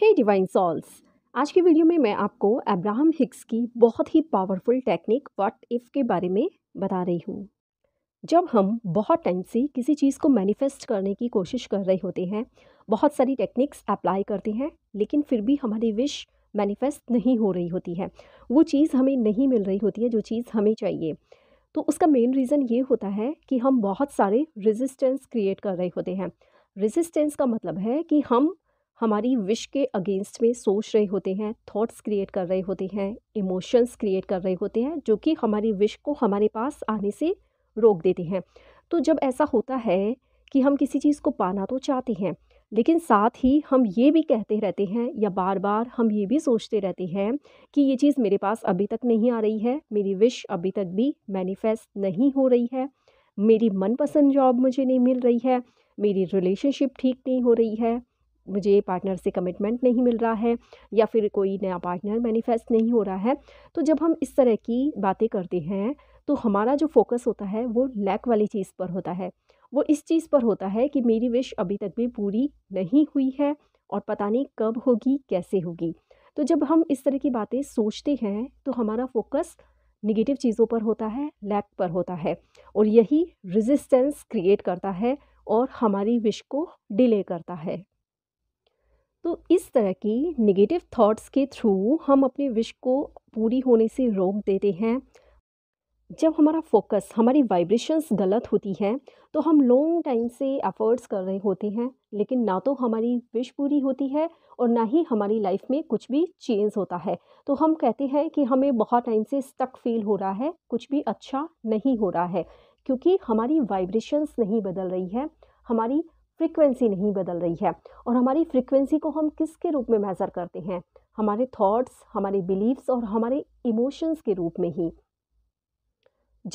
हे divine souls आज की video में मैं आपको अब्राहम हिक्स की बहुत ही पावरफुल टेक्निक व्हाट इफ़ के बारे में बता रही हूँ जब हम बहुत टाइम से किसी चीज़ को मैनिफेस्ट करने की कोशिश कर रहे होते हैं बहुत सारी टेक्निक्स अप्लाई करते हैं लेकिन फिर भी हमारी विश मैनिफेस्ट नहीं हो रही होती है वो चीज़ हमें नहीं मिल रही होती है जो चीज़ हमें चाहिए तो उसका मेन रीज़न ये होता है कि हम बहुत सारे रेजिस्टेंस क्रिएट कर रहे होते हैं रेजिस्टेंस का मतलब है कि हम हमारी विश के अगेंस्ट में सोच रहे होते हैं थॉट्स क्रिएट कर रहे होते हैं इमोशंस क्रिएट कर रहे होते हैं जो कि हमारी विश को हमारे पास आने से रोक देते हैं तो जब ऐसा होता है कि हम किसी चीज़ को पाना तो चाहते हैं लेकिन साथ ही हम ये भी कहते रहते हैं या बार बार हम ये भी सोचते रहते हैं कि ये चीज़ मेरे पास अभी तक नहीं आ रही है मेरी विश अभी तक भी मैनिफेस्ट नहीं हो रही है मेरी मनपसंद जॉब मुझे नहीं मिल रही है मेरी रिलेशनशिप ठीक नहीं हो रही है मुझे पार्टनर से कमिटमेंट नहीं मिल रहा है या फिर कोई नया पार्टनर मैनिफेस्ट नहीं हो रहा है तो जब हम इस तरह की बातें करते हैं तो हमारा जो फोकस होता है वो लैक वाली चीज़ पर होता है वो इस चीज़ पर होता है कि मेरी विश अभी तक भी पूरी नहीं हुई है और पता नहीं कब होगी कैसे होगी तो जब हम इस तरह की बातें सोचते हैं तो हमारा फोकस निगेटिव चीज़ों पर होता है लैक पर होता है और यही रेजिस्टेंस क्रिएट करता है और हमारी विश को डिले करता है तो इस तरह की नेगेटिव थॉट्स के थ्रू हम अपने विश को पूरी होने से रोक देते हैं जब हमारा फोकस हमारी वाइब्रेशंस गलत होती हैं तो हम लॉन्ग टाइम से एफर्ट्स कर रहे होते हैं लेकिन ना तो हमारी विश पूरी होती है और ना ही हमारी लाइफ में कुछ भी चेंज होता है तो हम कहते हैं कि हमें बहुत टाइम से स्टक फील हो रहा है कुछ भी अच्छा नहीं हो रहा है क्योंकि हमारी वाइब्रेशंस नहीं बदल रही है हमारी फ्रीक्वेंसी नहीं बदल रही है और हमारी फ्रीक्वेंसी को हम किसके रूप में मेज़र करते हैं हमारे थॉट्स हमारे बिलीव्स और हमारे इमोशंस के रूप में ही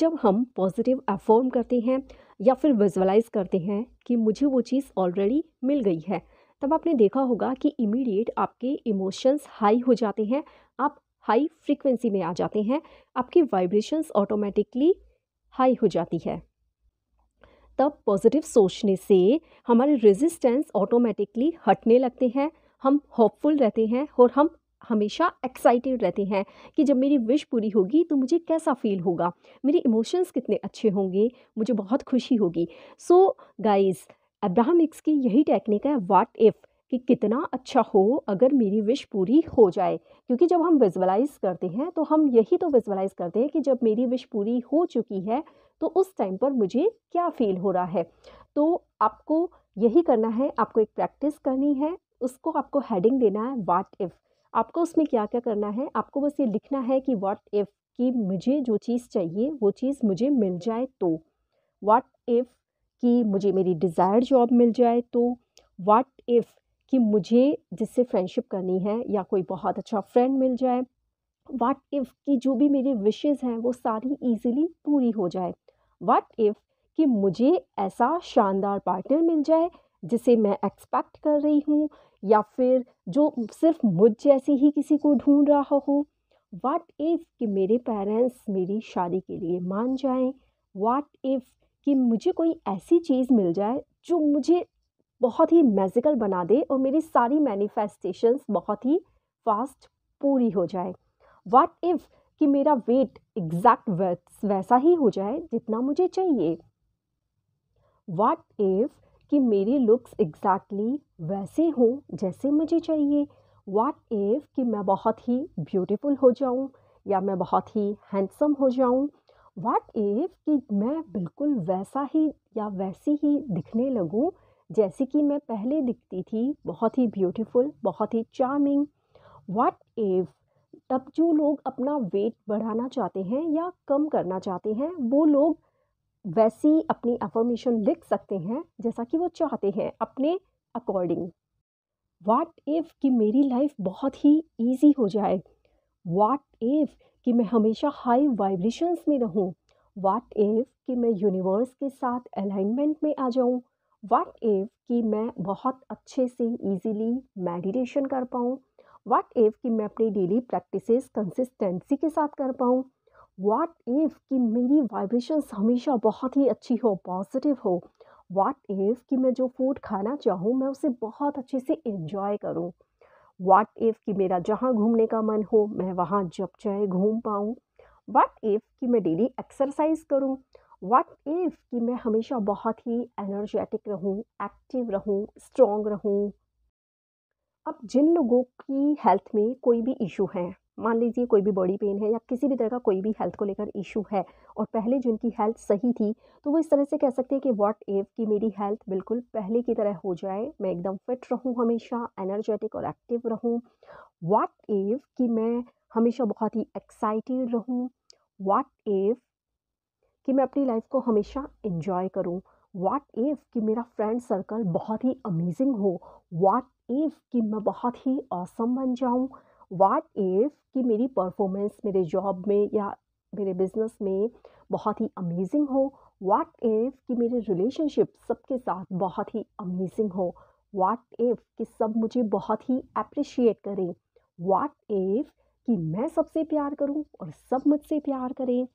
जब हम पॉजिटिव अफॉर्म करते हैं या फिर विजुअलाइज करते हैं कि मुझे वो चीज़ ऑलरेडी मिल गई है तब आपने देखा होगा कि इमीडिएट आपके इमोशंस हाई हो जाते हैं आप हाई फ्रीक्वेंसी में आ जाते हैं आपकी वाइब्रेशंस ऑटोमेटिकली हाई हो जाती है तब पॉजिटिव सोचने से हमारे रेजिस्टेंस ऑटोमेटिकली हटने लगते हैं हम होपफुल रहते हैं और हम हमेशा एक्साइटेड रहते हैं कि जब मेरी विश पूरी होगी तो मुझे कैसा फील होगा मेरे इमोशंस कितने अच्छे होंगे मुझे बहुत खुशी होगी सो गाइस अब्राहम एक्स की यही टेक्निक है वाट इफ़ कि कितना अच्छा हो अगर मेरी विश पूरी हो जाए क्योंकि जब हम विजुअलाइज़ करते हैं तो हम यही तो विजुअलाइज़ करते हैं कि जब मेरी विश पूरी हो चुकी है तो उस टाइम पर मुझे क्या फील हो रहा है तो आपको यही करना है आपको एक प्रैक्टिस करनी है उसको आपको हेडिंग देना है वाट इफ़ आपको उसमें क्या क्या करना है आपको बस ये लिखना है कि वाट इफ़ कि मुझे जो चीज़ चाहिए वो चीज़ मुझे मिल जाए तो वाट इफ़ कि मुझे मेरी डिज़ायर जॉब मिल जाए तो वाट इफ़ कि मुझे जिससे फ्रेंडशिप करनी है या कोई बहुत अच्छा फ्रेंड मिल जाए वाट इफ़ कि जो भी मेरे विशेज़ हैं वो सारी ईज़िली पूरी हो जाए वाट इफ़ कि मुझे ऐसा शानदार पार्टनर मिल जाए जिसे मैं एक्सपेक्ट कर रही हूँ या फिर जो सिर्फ मुझ जैसी ही किसी को ढूंढ रहा हो वाट इफ़ कि मेरे पेरेंट्स मेरी शादी के लिए मान जाएं वाट इफ़ कि मुझे कोई ऐसी चीज़ मिल जाए जो मुझे बहुत ही मैजिकल बना दे और मेरी सारी मैनिफेस्टेशंस बहुत ही फास्ट पूरी हो जाए वाट इफ़ कि मेरा वेट एग्जैक्ट वैसा ही हो जाए जितना मुझे चाहिए वाट इफ़ कि मेरे लुक्स एग्जैक्टली वैसे हों जैसे मुझे चाहिए वाट इफ़ कि मैं बहुत ही ब्यूटीफुल हो जाऊं या मैं बहुत ही हैंडसम हो जाऊं वाट इफ़ कि मैं बिल्कुल वैसा ही या वैसी ही दिखने लगूं जैसी कि मैं पहले दिखती थी बहुत ही ब्यूटीफुल बहुत ही चार्मिंग व्हाट इफ़ तब जो लोग अपना वेट बढ़ाना चाहते हैं या कम करना चाहते हैं वो लोग वैसी अपनी अफॉर्मेशन लिख सकते हैं जैसा कि वो चाहते हैं अपने अकॉर्डिंग वाट इफ़ कि मेरी लाइफ बहुत ही ईजी हो जाए वाट इफ़ कि मैं हमेशा हाई वाइब्रेशंस में रहूं वाट इफ़ कि मैं यूनिवर्स के साथ अलाइनमेंट में आ जाऊं व्हाट इफ़ कि मैं बहुत अच्छे से इजीली मेडिटेशन कर पाऊँ व्हाट इफ़ कि मैं अपनी डेली प्रैक्टिसेस कंसिस्टेंसी के साथ कर पाऊँ व्हाट इफ़ कि मेरी वाइब्रेशंस हमेशा बहुत ही अच्छी हो पॉजिटिव हो व्हाट इफ़ कि मैं जो फूड खाना चाहूँ मैं उसे बहुत अच्छे से इन्जॉय करूँ वाट इफ़ कि मेरा जहाँ घूमने का मन हो मैं वहाँ जब चाहे घूम पाऊँ वाट इफ़ कि मैं डेली एक्सरसाइज करूँ व्हाट इफ़ कि मैं हमेशा बहुत ही एनर्जेटिक रहूं एक्टिव रहूं स्ट्रॉन्ग रहूं अब जिन लोगों की हेल्थ में कोई भी इशू है मान लीजिए कोई भी बॉडी पेन है या किसी भी तरह का कोई भी हेल्थ को लेकर इशू है और पहले जिनकी हेल्थ सही थी तो वो इस तरह से कह सकते हैं कि व्हाट इफ़ कि मेरी हेल्थ बिल्कुल पहले की तरह हो जाए मैं एकदम फिट रहूं हमेशा एनर्जेटिक और एक्टिव रहूं व्हाट इफ़ कि मैं हमेशा बहुत ही एक्साइटेड रहूं व्हाट इफ़ कि मैं अपनी लाइफ को हमेशा इन्जॉय करूँ वाट इफ़ कि मेरा फ्रेंड सर्कल बहुत ही अमेजिंग हो वाट इफ कि मैं बहुत ही असम बन जाऊँ वाट इफ़ कि मेरी परफॉर्मेंस मेरे जॉब में या मेरे बिजनेस में बहुत ही अमेजिंग हो वाट इफ़ कि मेरे रिलेशनशिप सबके साथ बहुत ही अमेजिंग हो वाट इफ़ कि सब मुझे बहुत ही अप्रिशिएट करें वाट इफ कि मैं सबसे प्यार करूं और सब मुझसे प्यार करें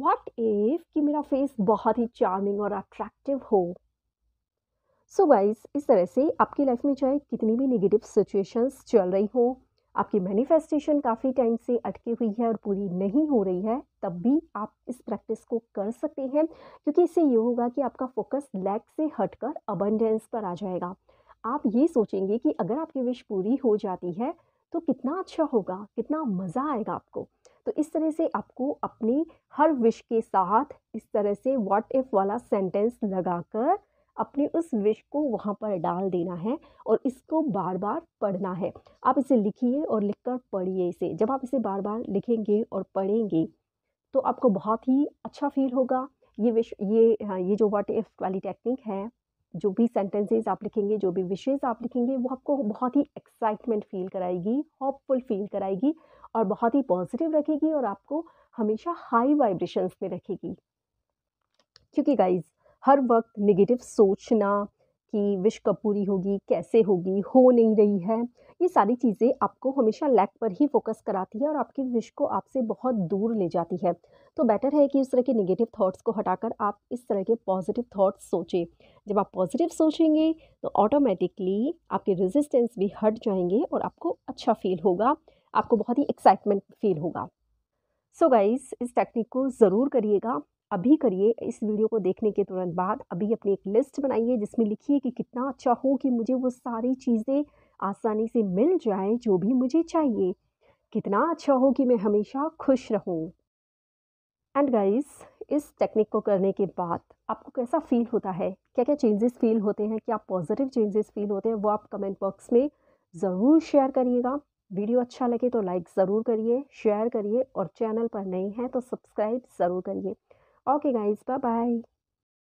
वट इफ कि मेरा फेस बहुत ही चार्मिंग और अट्रैक्टिव हो सो so गाइज इस तरह से आपकी लाइफ में चाहे कितनी भी निगेटिव सिचुएशंस चल रही हो आपकी मैनिफेस्टेशन काफ़ी टाइम से अटकी हुई है और पूरी नहीं हो रही है तब भी आप इस प्रैक्टिस को कर सकते हैं क्योंकि इससे ये होगा कि आपका फोकस लैक से हटकर अबंडेंस पर आ जाएगा आप ये सोचेंगे कि अगर आपकी विश पूरी हो जाती है तो कितना अच्छा होगा कितना मज़ा आएगा आपको तो इस तरह से आपको अपनी हर विश के साथ इस तरह से व्हाट इफ़ वाला सेंटेंस लगाकर अपने उस विश को वहाँ पर डाल देना है और इसको बार बार पढ़ना है आप इसे लिखिए और लिखकर पढ़िए इसे जब आप इसे बार बार लिखेंगे और पढ़ेंगे तो आपको बहुत ही अच्छा फील होगा ये विश ये हाँ, ये जो व्हाट इफ़ वाली टेक्निक है जो भी सेंटेंसेस आप लिखेंगे जो भी विशेज़ आप लिखेंगे वो आपको बहुत ही एक्साइटमेंट फील कराएगी होपफुल फील कराएगी और बहुत ही पॉजिटिव रखेगी और आपको हमेशा हाई वाइब्रेशंस में रखेगी क्योंकि गाइज हर वक्त निगेटिव सोचना कि विश कब पूरी होगी कैसे होगी हो नहीं रही है ये सारी चीज़ें आपको हमेशा लैक पर ही फोकस कराती है और आपकी विश को आपसे बहुत दूर ले जाती है तो बेटर है कि इस तरह के नेगेटिव थॉट्स को हटाकर आप इस तरह के पॉजिटिव थॉट्स सोचें जब आप पॉजिटिव सोचेंगे तो ऑटोमेटिकली आपके रेजिस्टेंस भी हट जाएंगे और आपको अच्छा फील होगा आपको बहुत ही एक्साइटमेंट फील होगा सो so गाइज इस टेक्निक को ज़रूर करिएगा अभी करिए इस वीडियो को देखने के तुरंत बाद अभी अपनी एक लिस्ट बनाइए जिसमें लिखिए कि कितना अच्छा हो कि मुझे वो सारी चीज़ें आसानी से मिल जाए जो भी मुझे चाहिए कितना अच्छा हो कि मैं हमेशा खुश रहूँ एंड गाइस इस टेक्निक को करने के बाद आपको कैसा फील होता है क्या क्या चेंजेस फील होते हैं क्या पॉजिटिव चेंजेस फील होते हैं वो आप कमेंट बॉक्स में ज़रूर शेयर करिएगा वीडियो अच्छा लगे तो लाइक ज़रूर करिए शेयर करिए और चैनल पर नहीं हैं तो सब्सक्राइब ज़रूर करिए ओके गाइज़ बाय बाय